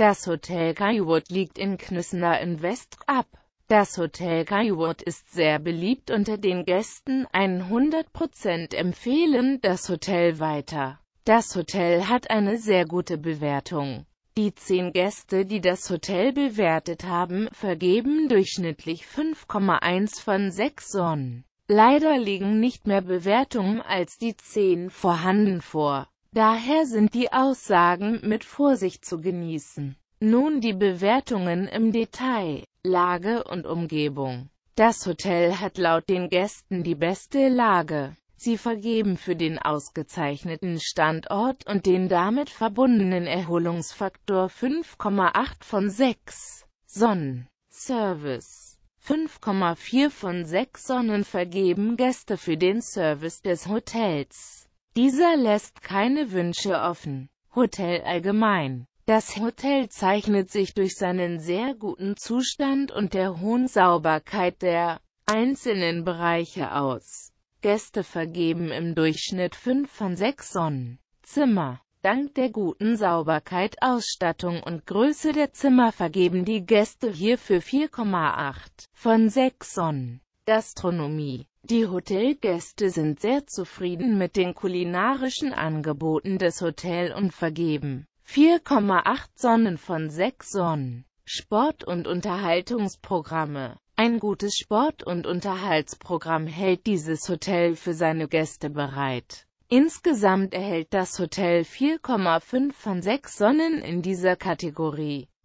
Das Hotel Guywood liegt in Knüssener in Westrab. Das Hotel Guywood ist sehr beliebt unter den Gästen, 100% empfehlen das Hotel weiter. Das Hotel hat eine sehr gute Bewertung. Die zehn Gäste, die das Hotel bewertet haben, vergeben durchschnittlich 5,1 von 6 Sonnen. Leider liegen nicht mehr Bewertungen als die zehn vorhanden vor. Daher sind die Aussagen mit Vorsicht zu genießen. Nun die Bewertungen im Detail, Lage und Umgebung. Das Hotel hat laut den Gästen die beste Lage. Sie vergeben für den ausgezeichneten Standort und den damit verbundenen Erholungsfaktor 5,8 von 6 Sonnen. Service 5,4 von 6 Sonnen vergeben Gäste für den Service des Hotels. Dieser lässt keine Wünsche offen. Hotel allgemein das Hotel zeichnet sich durch seinen sehr guten Zustand und der hohen Sauberkeit der einzelnen Bereiche aus. Gäste vergeben im Durchschnitt 5 von 6 Sonnen. Zimmer Dank der guten Sauberkeit, Ausstattung und Größe der Zimmer vergeben die Gäste hierfür 4,8 von 6 Sonnen. Gastronomie Die Hotelgäste sind sehr zufrieden mit den kulinarischen Angeboten des Hotel und vergeben 4,8 Sonnen von 6 Sonnen. Sport- und Unterhaltungsprogramme ein gutes Sport- und Unterhaltsprogramm hält dieses Hotel für seine Gäste bereit. Insgesamt erhält das Hotel 4,5 von 6 Sonnen in dieser Kategorie.